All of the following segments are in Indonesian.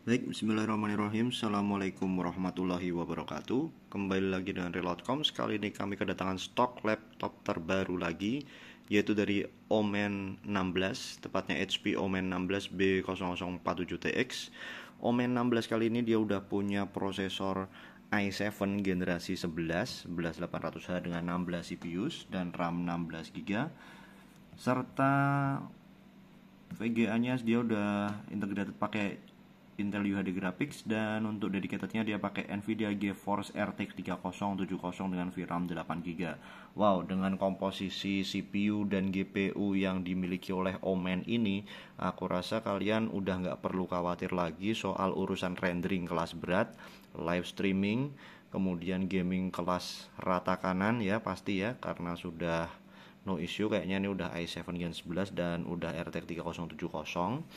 Baik, bismillahirrahmanirrahim. Assalamualaikum warahmatullahi wabarakatuh. Kembali lagi dengan Reloadcom. Sekali ini kami kedatangan stok laptop terbaru lagi, yaitu dari Omen 16, tepatnya HP Omen 16 B0047TX. Omen 16 kali ini dia udah punya prosesor i7 generasi 11 11800H dengan 16 CPU dan RAM 16GB serta VGA-nya dia udah integrated pakai Intel UHD Graphics dan untuk dedicatednya dia pakai Nvidia GeForce RTX 3070 dengan VRAM 8GB. Wow, dengan komposisi CPU dan GPU yang dimiliki oleh Omen ini, aku rasa kalian udah nggak perlu khawatir lagi soal urusan rendering kelas berat, live streaming, kemudian gaming kelas rata kanan ya pasti ya karena sudah no issue kayaknya ini udah i7 Gen 11 dan udah RTX 3070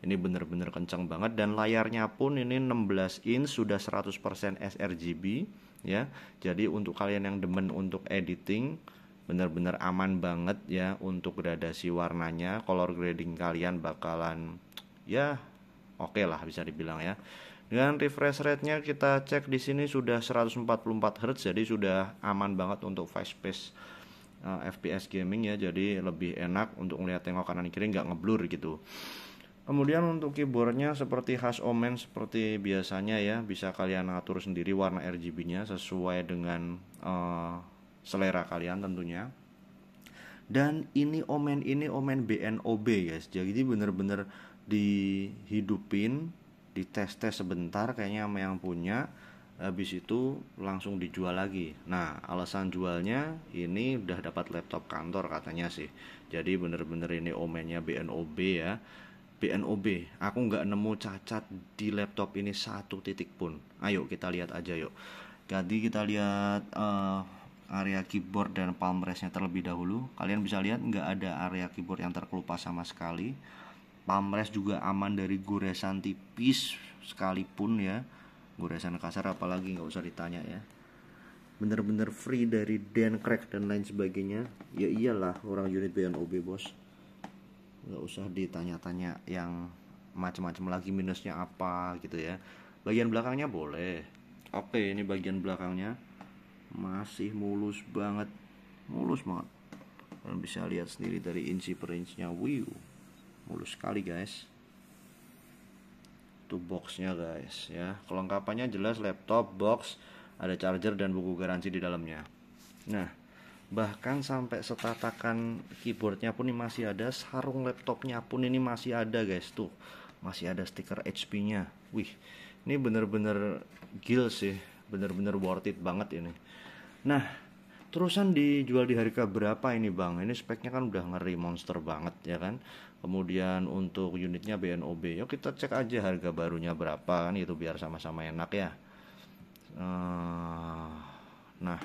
ini benar-benar kencang banget dan layarnya pun ini 16 inch sudah 100% sRGB ya jadi untuk kalian yang demen untuk editing benar-benar aman banget ya untuk gradasi warnanya color grading kalian bakalan ya oke okay lah bisa dibilang ya dengan refresh rate-nya kita cek di sini sudah 144 Hz jadi sudah aman banget untuk fast pace uh, eh, FPS gaming ya jadi lebih enak untuk melihat tengok kanan kiri nggak ngeblur gitu Kemudian untuk keyboardnya seperti khas Omen seperti biasanya ya bisa kalian atur sendiri warna RGB-nya sesuai dengan uh, selera kalian tentunya. Dan ini Omen ini Omen BNOB guys. Jadi bener-bener dihidupin, dites-tes sebentar kayaknya sama yang punya. Habis itu langsung dijual lagi. Nah, alasan jualnya ini udah dapat laptop kantor katanya sih. Jadi bener-bener ini Omennya BNOB ya BNOB aku nggak nemu cacat di laptop ini satu titik pun ayo kita lihat aja yuk jadi kita lihat uh, area keyboard dan palm restnya terlebih dahulu kalian bisa lihat nggak ada area keyboard yang terkelupas sama sekali palm rest juga aman dari goresan tipis sekalipun ya goresan kasar apalagi nggak usah ditanya ya bener-bener free dari dent crack dan lain sebagainya ya iyalah orang unit BNOB bos nggak usah ditanya-tanya yang macam-macam lagi minusnya apa gitu ya bagian belakangnya boleh oke ini bagian belakangnya masih mulus banget mulus banget kalian bisa lihat sendiri dari inci per inchnya wih mulus sekali guys itu boxnya guys ya kelengkapannya jelas laptop box ada charger dan buku garansi di dalamnya nah bahkan sampai setatakan keyboardnya pun ini masih ada sarung laptopnya pun ini masih ada guys tuh masih ada stiker HP nya wih ini bener-bener gil sih bener-bener worth it banget ini nah terusan dijual di harga berapa ini bang ini speknya kan udah ngeri monster banget ya kan kemudian untuk unitnya BNOB yuk kita cek aja harga barunya berapa kan itu biar sama-sama enak ya uh, nah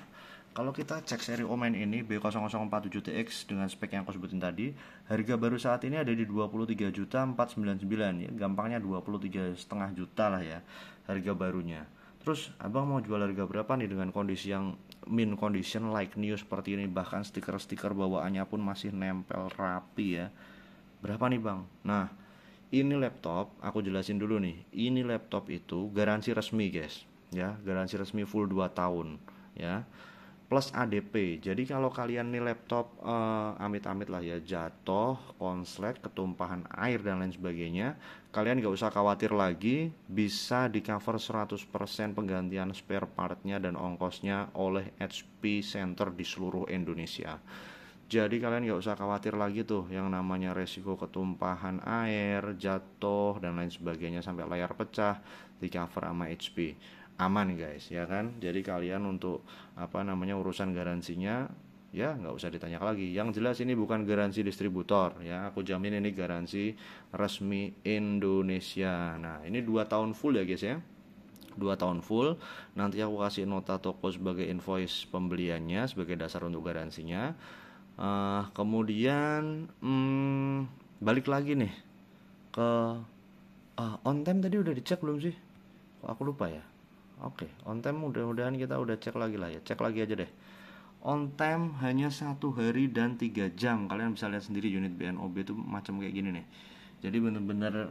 kalau kita cek seri Omen ini B0047TX dengan spek yang aku sebutin tadi, harga baru saat ini ada di 23 juta 499 ya, gampangnya 23 setengah juta lah ya harga barunya. Terus abang mau jual harga berapa nih dengan kondisi yang min condition like new seperti ini bahkan stiker-stiker bawaannya pun masih nempel rapi ya. Berapa nih bang? Nah ini laptop aku jelasin dulu nih. Ini laptop itu garansi resmi guys ya garansi resmi full 2 tahun ya plus ADP. Jadi kalau kalian nih laptop amit eh, amit-amit lah ya jatuh, konslet, ketumpahan air dan lain sebagainya, kalian nggak usah khawatir lagi, bisa di cover 100% penggantian spare partnya dan ongkosnya oleh HP Center di seluruh Indonesia. Jadi kalian nggak usah khawatir lagi tuh yang namanya resiko ketumpahan air, jatuh dan lain sebagainya sampai layar pecah di cover sama HP aman guys ya kan jadi kalian untuk apa namanya urusan garansinya ya nggak usah ditanya lagi yang jelas ini bukan garansi distributor ya aku jamin ini garansi resmi Indonesia nah ini dua tahun full ya guys ya dua tahun full nanti aku kasih nota toko sebagai invoice pembeliannya sebagai dasar untuk garansinya uh, kemudian hmm, balik lagi nih ke uh, on time tadi udah dicek belum sih aku lupa ya Oke, okay, on time mudah-mudahan kita udah cek lagi lah ya. Cek lagi aja deh. On time hanya satu hari dan tiga jam. Kalian bisa lihat sendiri unit BNOB itu macam kayak gini nih. Jadi bener-bener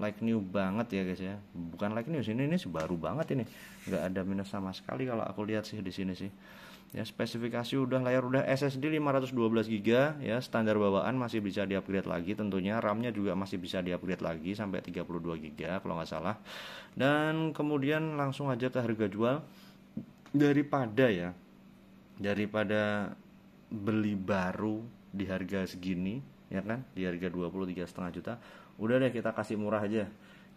like new banget ya guys ya bukan like new sini ini baru banget ini nggak ada minus sama sekali kalau aku lihat sih di sini sih ya spesifikasi udah layar udah SSD 512 GB ya standar bawaan masih bisa diupgrade lagi tentunya RAM-nya juga masih bisa diupgrade lagi sampai 32 GB kalau nggak salah dan kemudian langsung aja ke harga jual daripada ya daripada beli baru di harga segini ya kan di harga 23 juta udah deh kita kasih murah aja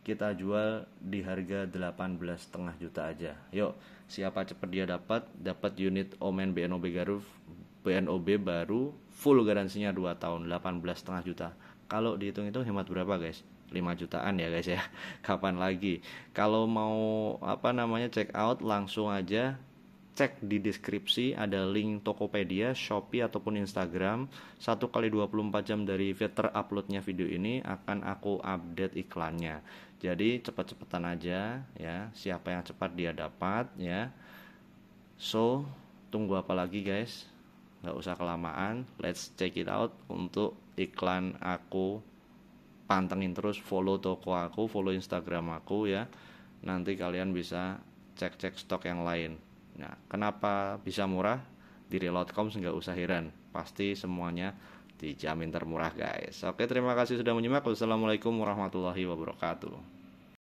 kita jual di harga 18,5 juta aja yuk siapa cepet dia dapat dapat unit Omen BNOB Garuf BNOB baru full garansinya 2 tahun 18,5 juta kalau dihitung hitung hemat berapa guys 5 jutaan ya guys ya kapan lagi kalau mau apa namanya check out langsung aja cek di deskripsi ada link Tokopedia, Shopee ataupun Instagram. 1 kali 24 jam dari filter uploadnya video ini akan aku update iklannya. Jadi cepat-cepatan aja ya, siapa yang cepat dia dapat ya. So, tunggu apa lagi guys? Nggak usah kelamaan, let's check it out untuk iklan aku. Pantengin terus follow toko aku, follow Instagram aku ya. Nanti kalian bisa cek-cek stok yang lain. Nah, kenapa bisa murah? Di Reloadcom nggak usah heran, pasti semuanya dijamin termurah guys. Oke, terima kasih sudah menyimak. Wassalamualaikum warahmatullahi wabarakatuh.